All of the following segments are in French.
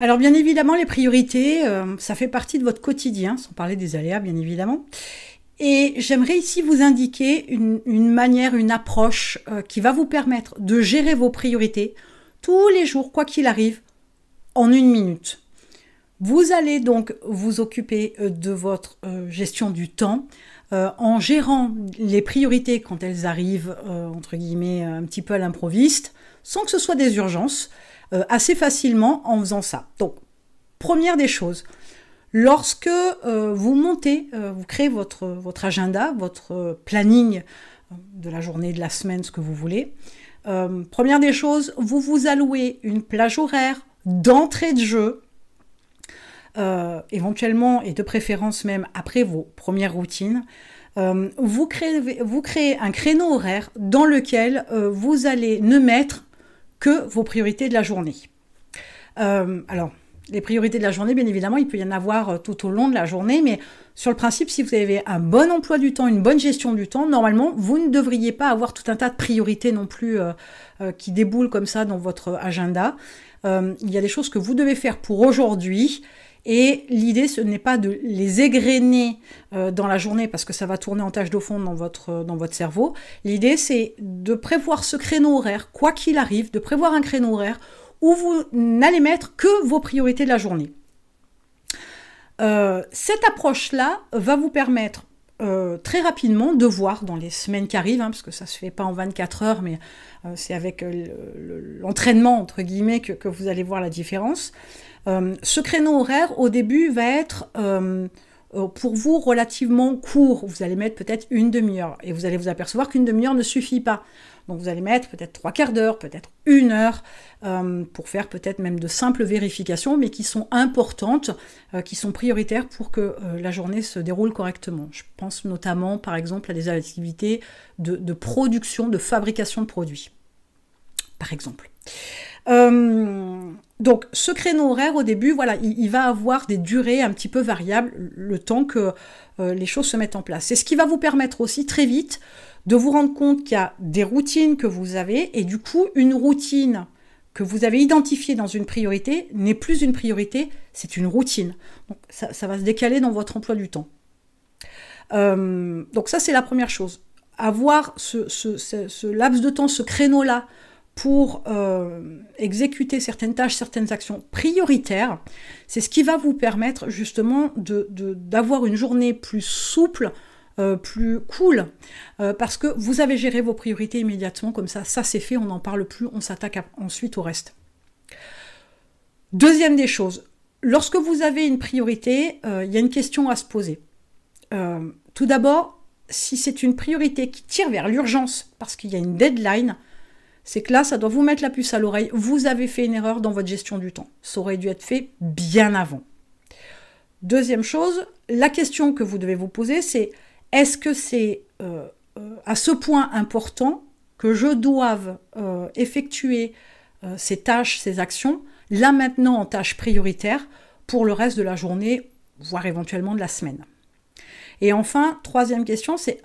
Alors bien évidemment, les priorités, euh, ça fait partie de votre quotidien, sans parler des aléas bien évidemment. Et j'aimerais ici vous indiquer une, manière, une approche euh, qui va vous permettre de gérer vos priorités tous les jours, quoi qu'il arrive, en une minute. Vous allez donc vous occuper euh, de votre gestion du temps en gérant les priorités quand elles arrivent, entre guillemets, un petit peu à l'improviste, sans que ce soit des urgences. Euh, assez facilement en faisant ça. Donc, première des choses, lorsque euh, vous montez, euh, vous créez votre, votre agenda, votre planning de la journée, de la semaine, ce que vous voulez, première des choses, vous vous allouez une plage horaire d'entrée de jeu, éventuellement et de préférence même après vos premières routines. Vous créez, vous, créez, un créneau horaire dans lequel vous allez ne mettre que vos priorités de la journée. Euh, alors, les priorités de la journée, bien évidemment, il peut y en avoir euh, tout au long de la journée, mais sur le principe, si vous avez un bon emploi du temps, une bonne gestion du temps, normalement, vous ne devriez pas avoir tout un tas de priorités non plus euh, qui déboulent comme ça dans votre agenda. il y a des choses que vous devez faire pour aujourd'hui et l'idée, ce n'est pas de les égrener euh, dans la journée parce que ça va tourner en tâche de fond dans votre, euh, dans votre cerveau. L'idée, c'est de prévoir ce créneau horaire, quoi qu'il arrive, de prévoir un créneau horaire où vous n'allez mettre que vos priorités de la journée. Euh, cette approche-là va vous permettre très rapidement de voir dans les semaines qui arrivent, hein, parce que ça se fait pas en 24 heures, mais c'est avec l'entraînement, entre guillemets, que, vous allez voir la différence, euh, ce créneau horaire, au début, va être euh, euh, pour vous relativement court. Vous allez mettre peut-être une demi-heure et vous allez vous apercevoir qu'une demi-heure ne suffit pas. Donc vous allez mettre peut-être trois quarts d'heure, peut-être une heure pour faire peut-être même de simples vérifications, mais qui sont importantes, qui sont prioritaires pour que la journée se déroule correctement. Je pense notamment par exemple à des activités de production, de fabrication de produits, par exemple. Euh, donc ce créneau horaire au début, voilà, il, va avoir des durées un petit peu variables le temps que euh, les choses se mettent en place. C'est ce qui va vous permettre aussi très vite de vous rendre compte qu'il y a des routines que vous avez et du coup une routine que vous avez identifiée dans une priorité n'est plus une priorité, c'est une routine. Donc ça, va se décaler dans votre emploi du temps. Euh, donc ça c'est la première chose. Avoir ce laps de temps, ce créneau-là pour euh, exécuter certaines tâches, certaines actions prioritaires, c'est ce qui va vous permettre justement d'avoir une journée plus souple, euh, plus cool euh, parce que vous avez géré vos priorités immédiatement comme ça, ça c'est fait, on n'en parle plus, on s'attaque ensuite au reste. Deuxième des choses, lorsque vous avez une priorité, il y a une question à se poser. tout d'abord, si c'est une priorité qui tire vers l'urgence parce qu'il y a une deadline, c'est que là, ça doit vous mettre la puce à l'oreille. Vous avez fait une erreur dans votre gestion du temps. Ça aurait dû être fait bien avant. Deuxième chose, la question que vous devez vous poser, c'est est-ce que c'est euh, euh, à ce point important que je doive euh, effectuer ces tâches, ces actions, là maintenant en tâches prioritaires pour le reste de la journée, voire éventuellement de la semaine. Et enfin, troisième question, c'est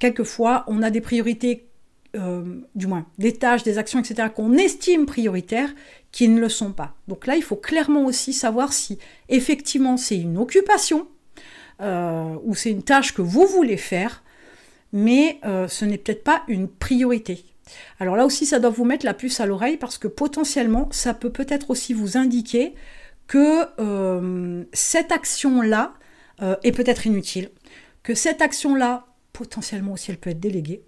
quelquefois on a des priorités euh, du moins des tâches, des actions, etc., qu'on estime prioritaires, qui ne le sont pas. Donc là, il faut clairement aussi savoir si effectivement c'est une occupation euh, ou c'est une tâche que vous voulez faire, mais euh, ce n'est peut-être pas une priorité. Alors là aussi, ça doit vous mettre la puce à l'oreille parce que potentiellement, ça peut peut-être aussi vous indiquer que cette action-là est peut-être inutile, que cette action-là, potentiellement aussi, elle peut être déléguée,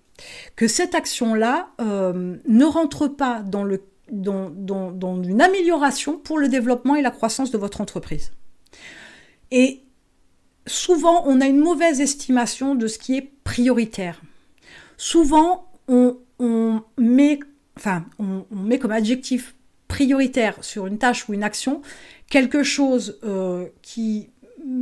que cette action-là euh, ne rentre pas dans, le, dans, une amélioration pour le développement et la croissance de votre entreprise. Et souvent, on a une mauvaise estimation de ce qui est prioritaire. Souvent, on, met, enfin, on, met comme adjectif prioritaire sur une tâche ou une action quelque chose euh, qui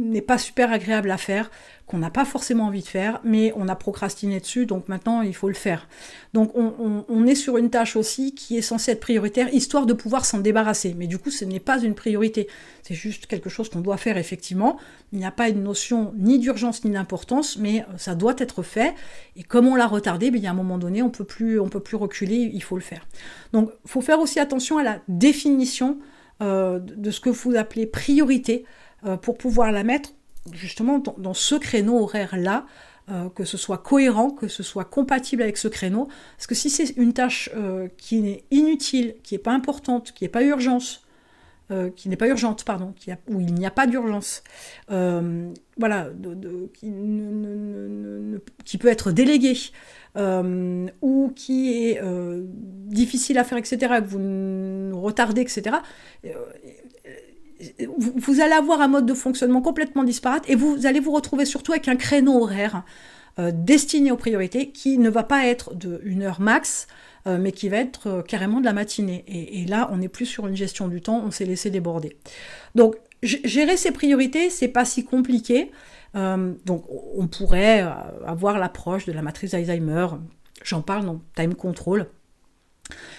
n'est pas super agréable à faire, qu'on n'a pas forcément envie de faire, mais on a procrastiné dessus, donc maintenant il faut le faire. Donc on, est sur une tâche aussi qui est censée être prioritaire, histoire de pouvoir s'en débarrasser. Mais du coup, ce n'est pas une priorité, c'est juste quelque chose qu'on doit faire effectivement. Il n'y a pas une notion ni d'urgence ni d'importance, mais euh, ça doit être fait. Et comme on l'a retardé, bien, il y a un moment donné, on peut plus, on peut plus reculer, il faut le faire. Donc faut faire aussi attention à la définition euh, de ce que vous appelez priorité euh, pour pouvoir la mettre justement dans, ce créneau horaire-là, euh, que ce soit cohérent, que ce soit compatible avec ce créneau. Parce que si c'est une tâche euh, qui n'est inutile, qui n'est pas importante, qui n'est pas urgence, qui n'est pas urgente, pardon, où il n'y a pas d'urgence, voilà, qui, peut être déléguée ou qui est difficile à faire, etc., que vous retardez, etc., vous allez avoir un mode de fonctionnement complètement disparate et vous allez vous retrouver surtout avec un créneau horaire euh, destiné aux priorités qui ne va pas être de une heure max, euh, mais qui va être euh, carrément de la matinée. Et, là, on n'est plus sur une gestion du temps, on s'est laissé déborder. Donc, gérer ses priorités, c'est pas si compliqué. donc, on pourrait avoir l'approche de la matrice Alzheimer. J'en parle dans Time Control.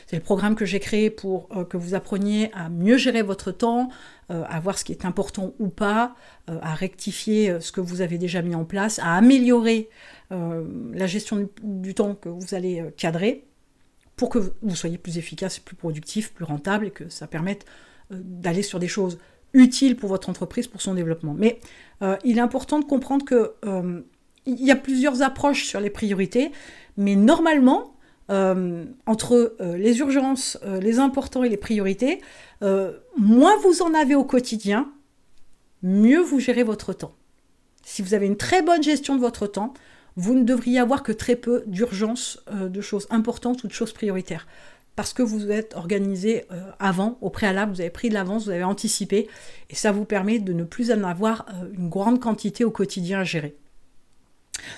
C'est le programme que j'ai créé pour euh, que vous appreniez à mieux gérer votre temps, euh, à voir ce qui est important ou pas, euh, à rectifier ce que vous avez déjà mis en place, à améliorer la gestion du, temps que vous allez cadrer pour que vous soyez plus efficace, plus productif, plus rentable et que ça permette d'aller sur des choses utiles pour votre entreprise, pour son développement. Mais il est important de comprendre que il y a plusieurs approches sur les priorités, mais normalement, euh, entre euh, les urgences, euh, les importants et les priorités, moins vous en avez au quotidien, mieux vous gérez votre temps. Si vous avez une très bonne gestion de votre temps, vous ne devriez avoir que très peu d'urgences, de choses importantes ou de choses prioritaires. Parce que vous êtes organisé avant, au préalable, vous avez pris de l'avance, vous avez anticipé, et ça vous permet de ne plus en avoir une grande quantité au quotidien à gérer.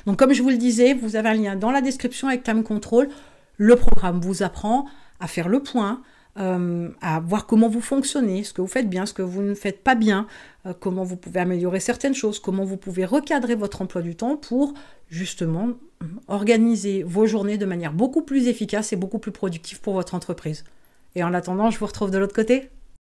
Donc comme je vous le disais, vous avez un lien dans la description avec Time Control le programme vous apprend à faire le point, euh, à voir comment vous fonctionnez, ce que vous faites bien, ce que vous ne faites pas bien, euh, comment vous pouvez améliorer certaines choses, comment vous pouvez recadrer votre emploi du temps pour justement organiser vos journées de manière beaucoup plus efficace et beaucoup plus productive pour votre entreprise. Et en attendant, je vous retrouve de l'autre côté.